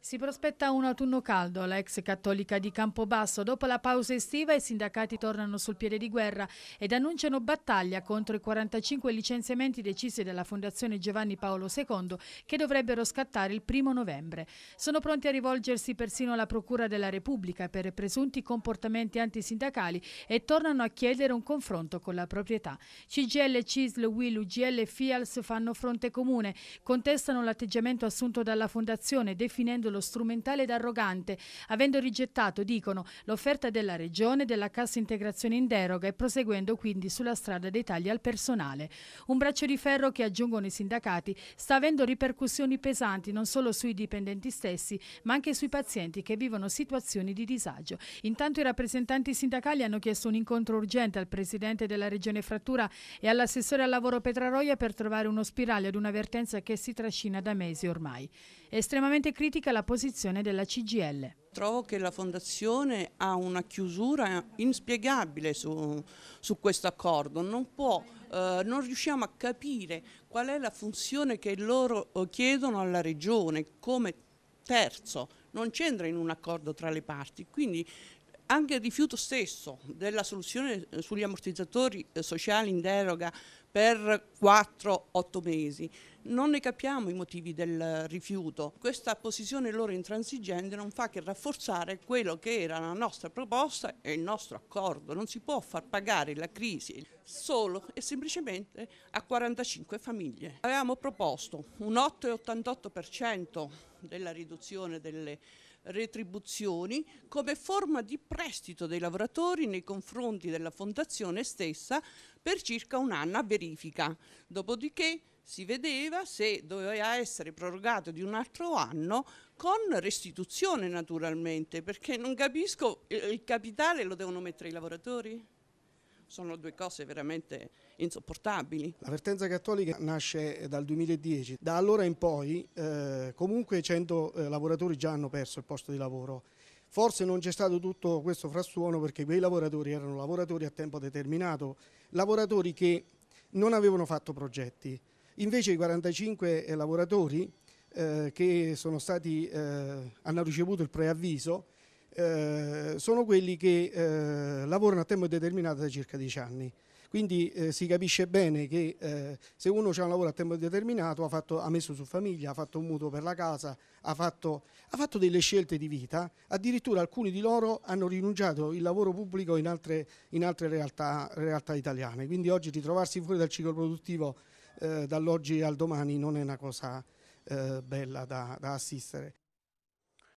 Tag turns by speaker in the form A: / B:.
A: Si prospetta un autunno caldo, la ex cattolica di Campobasso. Dopo la pausa estiva i sindacati tornano sul piede di guerra ed annunciano battaglia contro i 45 licenziamenti decisi dalla Fondazione Giovanni Paolo II che dovrebbero scattare il primo novembre. Sono pronti a rivolgersi persino alla Procura della Repubblica per presunti comportamenti antisindacali e tornano a chiedere un confronto con la proprietà. CGL, CISL, WIL, UGL e FIALS fanno fronte comune, contestano l'atteggiamento assunto dalla Fondazione definendo rendendolo strumentale ed arrogante, avendo rigettato, dicono, l'offerta della Regione della cassa integrazione in deroga e proseguendo quindi sulla strada dei tagli al personale. Un braccio di ferro che, aggiungono i sindacati, sta avendo ripercussioni pesanti non solo sui dipendenti stessi, ma anche sui pazienti che vivono situazioni di disagio. Intanto i rappresentanti sindacali hanno chiesto un incontro urgente al presidente della Regione Frattura e all'assessore al lavoro Petraroia per trovare uno spirale ad una vertenza che si trascina da mesi ormai. È estremamente critica la la posizione della CGL.
B: Trovo che la Fondazione ha una chiusura inspiegabile su, su questo accordo, non, può, eh, non riusciamo a capire qual è la funzione che loro eh, chiedono alla Regione come terzo, non c'entra in un accordo tra le parti, quindi anche il rifiuto stesso della soluzione eh, sugli ammortizzatori eh, sociali in deroga per 4-8 mesi. Non ne capiamo i motivi del rifiuto. Questa posizione loro intransigente non fa che rafforzare quello che era la nostra proposta e il nostro accordo. Non si può far pagare la crisi solo e semplicemente a 45 famiglie. Avevamo proposto un 8,88% della riduzione delle retribuzioni come forma di prestito dei lavoratori nei confronti della fondazione stessa per circa un anno a verifica. Dopodiché si vedeva se doveva essere prorogato di un altro anno con restituzione naturalmente, perché non capisco eh, il capitale lo devono mettere i lavoratori? sono due cose veramente insopportabili.
C: L'avvertenza cattolica nasce eh, dal 2010, da allora in poi eh, comunque 100 eh, lavoratori già hanno perso il posto di lavoro. Forse non c'è stato tutto questo frastuono perché quei lavoratori erano lavoratori a tempo determinato, lavoratori che non avevano fatto progetti. Invece i 45 eh, lavoratori eh, che stati, eh, hanno ricevuto il preavviso eh, sono quelli che eh, lavorano a tempo determinato da circa 10 anni. Quindi eh, si capisce bene che eh, se uno ha un lavoro a tempo determinato, ha, fatto, ha, messo su famiglia, ha fatto un mutuo per la casa, ha fatto, ha fatto, delle scelte di vita, addirittura alcuni di loro hanno rinunciato al lavoro pubblico in altre, in altre realtà, realtà, italiane. Quindi oggi ritrovarsi fuori dal ciclo produttivo eh, dall'oggi al domani non è una cosa eh, bella da, da assistere.